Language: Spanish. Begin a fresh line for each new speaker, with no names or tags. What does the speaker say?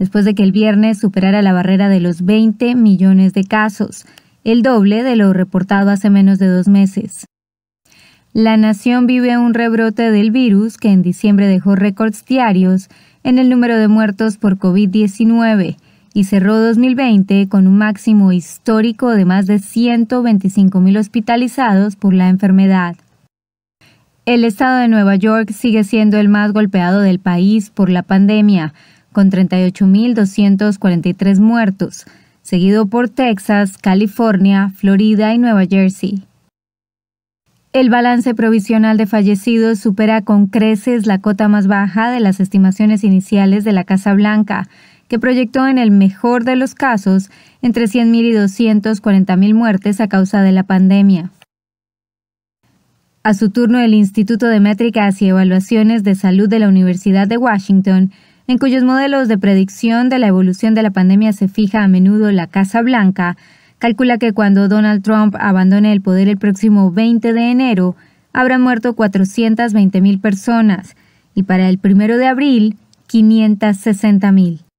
después de que el viernes superara la barrera de los 20 millones de casos, el doble de lo reportado hace menos de dos meses. La nación vive un rebrote del virus que en diciembre dejó récords diarios en el número de muertos por COVID-19 y cerró 2020 con un máximo histórico de más de 125.000 hospitalizados por la enfermedad. El estado de Nueva York sigue siendo el más golpeado del país por la pandemia, con 38.243 muertos, seguido por Texas, California, Florida y Nueva Jersey. El balance provisional de fallecidos supera con creces la cota más baja de las estimaciones iniciales de la Casa Blanca, que proyectó en el mejor de los casos entre 100.000 y 240.000 muertes a causa de la pandemia. A su turno, el Instituto de Métricas y Evaluaciones de Salud de la Universidad de Washington en cuyos modelos de predicción de la evolución de la pandemia se fija a menudo la Casa Blanca, calcula que cuando Donald Trump abandone el poder el próximo 20 de enero, habrán muerto mil personas y para el primero de abril, mil.